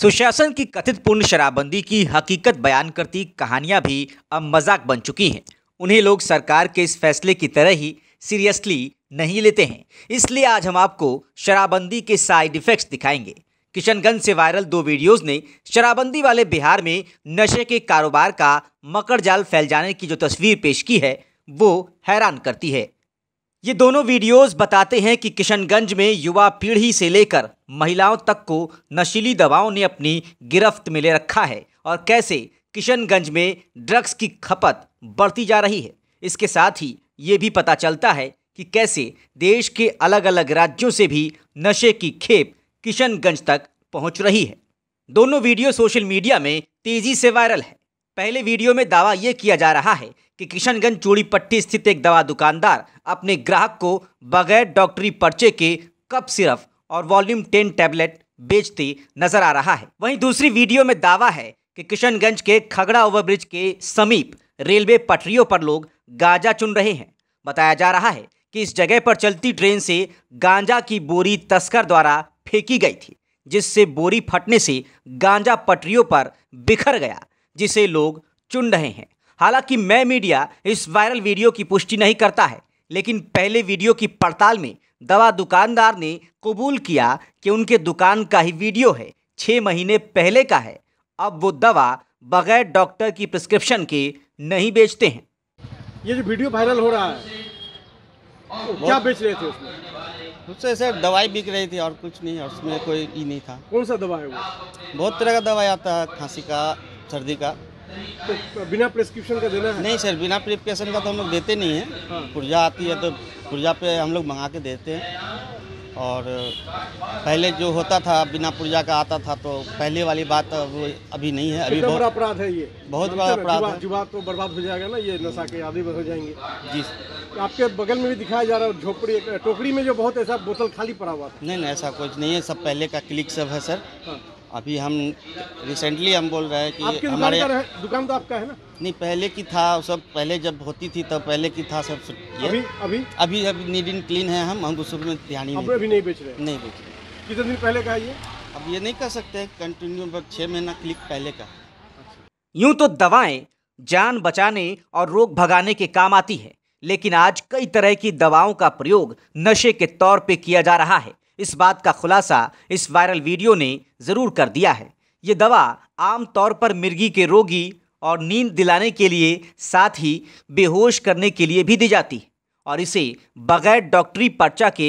सुशासन की कथित पूर्ण शराबबंदी की हकीकत बयान करती कहानियां भी अब मजाक बन चुकी हैं उन्हें लोग सरकार के इस फैसले की तरह ही सीरियसली नहीं लेते हैं इसलिए आज हम आपको शराबबंदी के साइड इफेक्ट्स दिखाएंगे किशनगंज से वायरल दो वीडियोस ने शराबबंदी वाले बिहार में नशे के कारोबार का मकर जाल फैल जाने की जो तस्वीर पेश की है वो हैरान करती है ये दोनों वीडियोस बताते हैं कि किशनगंज में युवा पीढ़ी से लेकर महिलाओं तक को नशीली दवाओं ने अपनी गिरफ्त में ले रखा है और कैसे किशनगंज में ड्रग्स की खपत बढ़ती जा रही है इसके साथ ही ये भी पता चलता है कि कैसे देश के अलग अलग राज्यों से भी नशे की खेप किशनगंज तक पहुंच रही है दोनों वीडियो सोशल मीडिया में तेजी से वायरल है पहले वीडियो में दावा यह किया जा रहा है कि किशनगंज चूड़ी पट्टी स्थित एक दवा दुकानदार अपने ग्राहक को बगैर डॉक्टरी पर्चे के कप सिरप और वॉल्यूम टेन टैबलेट बेचते नजर आ रहा है वहीं दूसरी वीडियो में दावा है कि किशनगंज के खगड़ा ओवरब्रिज के समीप रेलवे पटरियों पर लोग गांजा चुन रहे हैं बताया जा रहा है कि इस जगह पर चलती ट्रेन से गांजा की बोरी तस्कर द्वारा फेंकी गई थी जिससे बोरी फटने से गांजा पटरियों पर बिखर गया जिसे लोग चुन रहे हैं हालांकि मैं मीडिया इस वायरल वीडियो की पुष्टि नहीं करता है लेकिन पहले वीडियो की पड़ताल में दवा दुकानदार ने कबूल किया कि उनके दुकान का ही वीडियो है छः महीने पहले का है अब वो दवा बगैर डॉक्टर की प्रिस्क्रिप्शन के नहीं बेचते हैं ये जो वीडियो वायरल हो रहा है क्या बेच रहे थे उसमें उससे सिर्फ दवाई बिक रही थी और कुछ नहीं और उसमें कोई ई नहीं था कौन सा दवाई है वो बहुत तरह का दवाई आता है खांसी का सर्दी का तो, तो बिना प्रिस्क्रिप्शन का देना है नहीं सर बिना प्रिस्क्रिप्शन का तो हम लोग देते नहीं हैं हाँ। पुर्जा आती है तो पुर्जा पे हम लोग मंगा के देते हैं और पहले जो होता था बिना पुर्जा का आता था तो पहले वाली बात अब अभी नहीं है अभी बहुत अपराध है ये बहुत बड़ा अपराध है जुबा तो बर्बाद हो जाएगा ना ये नशा के आदि हो जाएंगे जी तो आपके बगल में भी दिखाया जा रहा है झोपड़ी टोकरी में जो बहुत ऐसा बोतल खाली पड़ा हुआ था नहीं नहीं ऐसा कुछ नहीं है सब पहले का क्लिक सब है सर हाँ। अभी हम रिसेंटली हम बोल रहे हैं कि हमारे दुकान तो आपका है ना नहीं पहले की था सब पहले जब होती थी तब तो पहले की था सब ये अभी अभी अभी अभी नीड इन क्लीन है हम हम दूसरे तो में ध्यान ही नहीं नहीं बेच रहे नहीं बेच रहे कितने दिन पहले का ये अब ये नहीं कह सकते कंटिन्यू बस छः महीना क्लिक पहले का अच्छा। यूं तो दवाएं जान बचाने और रोग भगाने के काम आती है लेकिन आज कई तरह की दवाओं का प्रयोग नशे के तौर पे किया जा रहा है इस बात का खुलासा इस वायरल वीडियो ने ज़रूर कर दिया है ये दवा आमतौर पर मिर्गी के रोगी और नींद दिलाने के लिए साथ ही बेहोश करने के लिए भी दी जाती है और इसे बगैर डॉक्टरी पर्चा के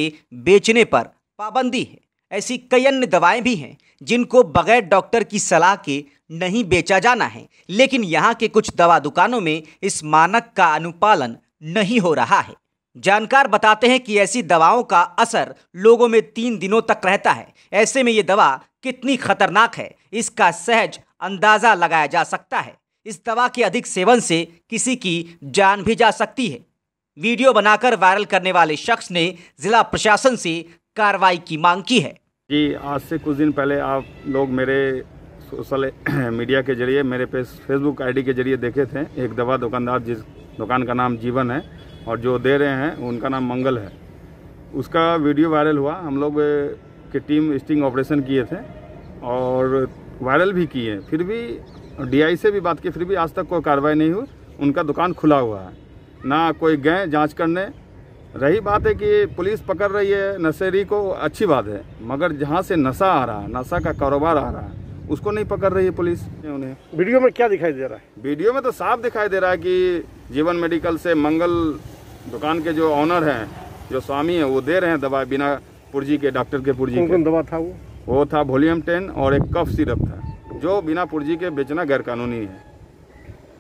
बेचने पर पाबंदी है ऐसी कई अन्य दवाएं भी हैं जिनको बगैर डॉक्टर की सलाह के नहीं बेचा जाना है लेकिन यहाँ के कुछ दवा दुकानों में इस मानक का अनुपालन नहीं हो रहा है जानकार बताते हैं कि ऐसी दवाओं का असर लोगों में तीन दिनों तक रहता है ऐसे में ये दवा कितनी खतरनाक है इसका सहज अंदाज़ा लगाया जा सकता है इस दवा के अधिक सेवन से किसी की जान भी जा सकती है वीडियो बनाकर वायरल करने वाले शख्स ने जिला प्रशासन से कार्रवाई की मांग की है जी आज से कुछ दिन पहले आप लोग मेरे सोशल मीडिया के जरिए मेरे पे फेसबुक आईडी के जरिए देखे थे एक दवा दुकानदार जिस दुकान का नाम जीवन है और जो दे रहे हैं उनका नाम मंगल है उसका वीडियो वायरल हुआ हम लोग की टीम स्टिंग ऑपरेशन किए थे और वायरल भी किए फिर भी डीआई से भी बात की फिर भी आज तक कोई कार्रवाई नहीं हुई उनका दुकान खुला हुआ है ना कोई गए जांच करने रही बात है कि पुलिस पकड़ रही है नशेरी को अच्छी बात है मगर जहाँ से नशा आ रहा है नशा का कारोबार आ रहा है उसको नहीं पकड़ रही है पुलिस उन्हें वीडियो में क्या दिखाई दे रहा है वीडियो में तो साफ दिखाई दे रहा है कि जीवन मेडिकल से मंगल दुकान के जो ऑनर हैं जो स्वामी है वो दे रहे हैं दवा बिना पुर्जी के डॉक्टर के पुर्जी के दवा था वो वो था वोलियम टेन और एक कफ सिरप था जो बिना पुर्जी के बेचना गैरकानूनी है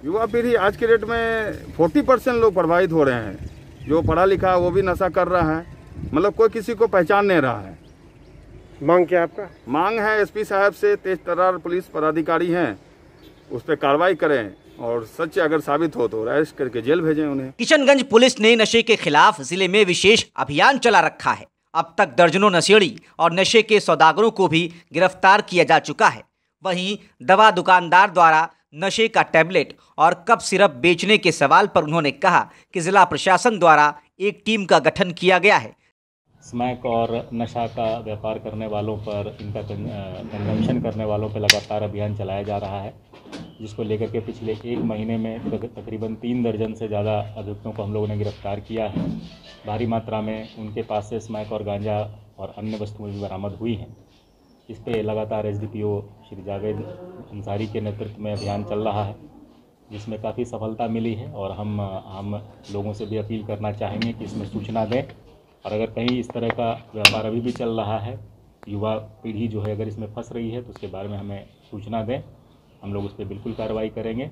युवा पीढ़ी आज के डेट में फोर्टी परसेंट लोग प्रभावित हो रहे हैं जो पढ़ा लिखा है वो भी नशा कर रहा है मतलब कोई किसी को पहचान नहीं रहा है मांग क्या आपका मांग है एसपी साहब से तेज तरार पुलिस पदाधिकारी हैं उस पर कार्रवाई करें और सच अगर साबित हो तो अरेस्ट करके जेल भेजें उन्हें किशनगंज पुलिस ने नशे के खिलाफ जिले में विशेष अभियान चला रखा है अब तक दर्जनों नशेड़ी और नशे के सौदागरों को भी गिरफ्तार किया जा चुका है वहीं दवा दुकानदार द्वारा नशे का टैबलेट और कप सिरप बेचने के सवाल पर उन्होंने कहा कि जिला प्रशासन द्वारा एक टीम का गठन किया गया है स्मैक और नशा का व्यापार करने वालों पर इनका कंजम्पशन करने वालों पर लगातार अभियान चलाया जा रहा है जिसको लेकर के पिछले एक महीने में तकरीबन तीन दर्जन से ज़्यादा अभियुक्तों को हम लोगों ने गिरफ्तार किया है भारी मात्रा में उनके पास से स्मैक और गांजा और अन्य वस्तुएं भी बरामद हुई हैं इस पर लगातार एस श्री जावेद अंसारी के नेतृत्व में अभियान चल रहा है जिसमें काफ़ी सफलता मिली है और हम हम लोगों से भी अपील करना चाहेंगे कि इसमें सूचना दें और अगर कहीं इस तरह का व्यापार अभी भी चल रहा है युवा पीढ़ी जो है अगर इसमें फंस रही है तो उसके बारे में हमें सूचना दें हम लोग उस पर बिल्कुल कार्रवाई करेंगे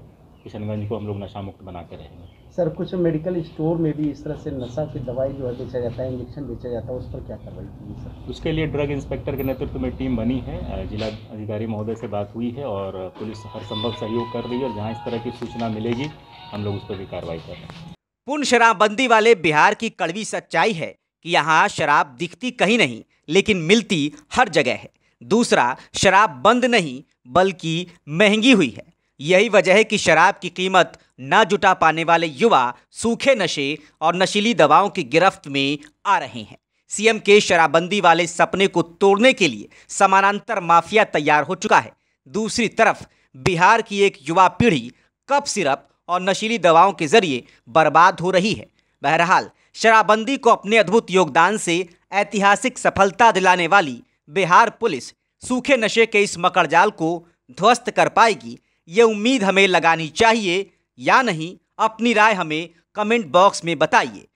किशनगंज को हम लोग नशा मुक्त बना के रहेंगे सर कुछ मेडिकल स्टोर में भी इस तरह से नशा की दवाई जो है बेचा जाता है इंजेक्शन बेचा जाता है उस पर क्या कार्रवाई की सर उसके लिए ड्रग इंस्पेक्टर के नेतृत्व में टीम बनी है जिला अधिकारी महोदय से बात हुई है और पुलिस हर संभव सहयोग कर रही है और जहाँ इस तरह की सूचना मिलेगी हम लोग उस पर भी कार्रवाई कर रहे हैं पूर्ण शराबबंदी वाले बिहार की कड़वी सच्चाई है कि यहाँ शराब दिखती कहीं नहीं लेकिन मिलती हर जगह है दूसरा शराब बंद नहीं बल्कि महंगी हुई है यही वजह है कि शराब की कीमत न जुटा पाने वाले युवा सूखे नशे और नशीली दवाओं की गिरफ्त में आ रहे हैं सीएम के शराबबंदी वाले सपने को तोड़ने के लिए समानांतर माफिया तैयार हो चुका है दूसरी तरफ बिहार की एक युवा पीढ़ी कप सिरप और नशीली दवाओं के जरिए बर्बाद हो रही है बहरहाल शराबबंदी को अपने अद्भुत योगदान से ऐतिहासिक सफलता दिलाने वाली बिहार पुलिस सूखे नशे के इस मकड़जाल को ध्वस्त कर पाएगी ये उम्मीद हमें लगानी चाहिए या नहीं अपनी राय हमें कमेंट बॉक्स में बताइए